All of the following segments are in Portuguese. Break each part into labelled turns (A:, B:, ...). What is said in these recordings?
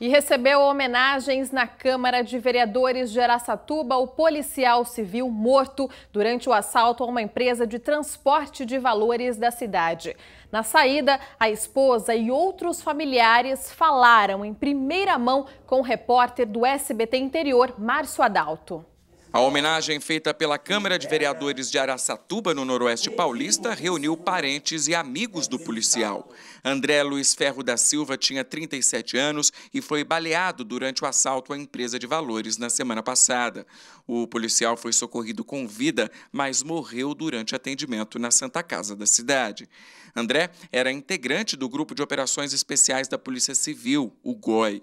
A: E recebeu homenagens na Câmara de Vereadores de Araçatuba o policial civil morto durante o assalto a uma empresa de transporte de valores da cidade. Na saída, a esposa e outros familiares falaram em primeira mão com o repórter do SBT Interior, Márcio Adalto.
B: A homenagem feita pela Câmara de Vereadores de Araçatuba, no Noroeste Paulista, reuniu parentes e amigos do policial. André Luiz Ferro da Silva tinha 37 anos e foi baleado durante o assalto à empresa de valores na semana passada. O policial foi socorrido com vida, mas morreu durante atendimento na Santa Casa da cidade. André era integrante do Grupo de Operações Especiais da Polícia Civil, o GOI.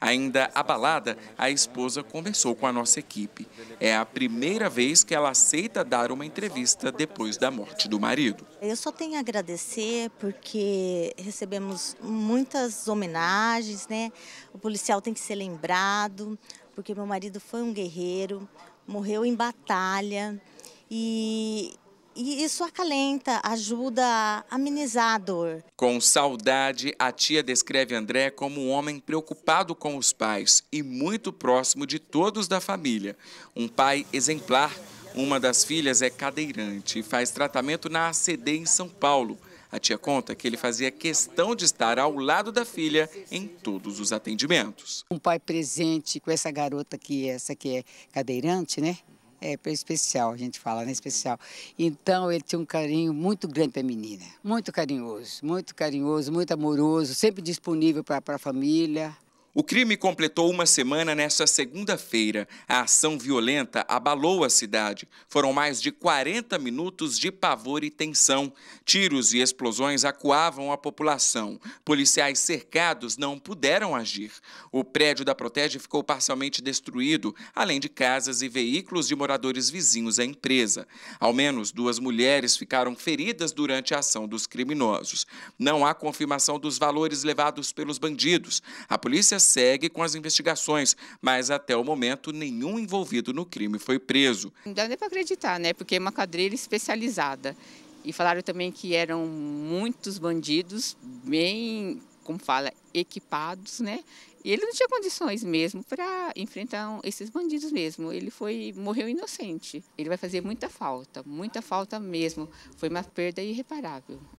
B: Ainda abalada, a esposa conversou com a nossa equipe. É a primeira vez que ela aceita dar uma entrevista depois da morte do marido.
C: Eu só tenho a agradecer porque recebemos muitas homenagens, né? O policial tem que ser lembrado, porque meu marido foi um guerreiro, morreu em batalha e e isso acalenta, ajuda a amenizar a dor.
B: Com saudade, a tia descreve André como um homem preocupado com os pais e muito próximo de todos da família. Um pai exemplar. Uma das filhas é cadeirante e faz tratamento na ACD em São Paulo. A tia conta que ele fazia questão de estar ao lado da filha em todos os atendimentos.
D: Um pai presente com essa garota que é essa que é cadeirante, né? É, especial, a gente fala, né? Especial. Então, ele tinha um carinho muito grande para a menina. Muito carinhoso, muito carinhoso, muito amoroso, sempre disponível para a família.
B: O crime completou uma semana nesta segunda-feira. A ação violenta abalou a cidade. Foram mais de 40 minutos de pavor e tensão. Tiros e explosões acuavam a população. Policiais cercados não puderam agir. O prédio da Protege ficou parcialmente destruído, além de casas e veículos de moradores vizinhos à empresa. Ao menos duas mulheres ficaram feridas durante a ação dos criminosos. Não há confirmação dos valores levados pelos bandidos. A polícia segue com as investigações, mas até o momento nenhum envolvido no crime foi preso.
E: Não dá nem para acreditar, né? Porque é uma quadrilha especializada. E falaram também que eram muitos bandidos bem, como fala, equipados, né? E ele não tinha condições mesmo para enfrentar esses bandidos mesmo. Ele foi morreu inocente. Ele vai fazer muita falta, muita falta mesmo. Foi uma perda irreparável.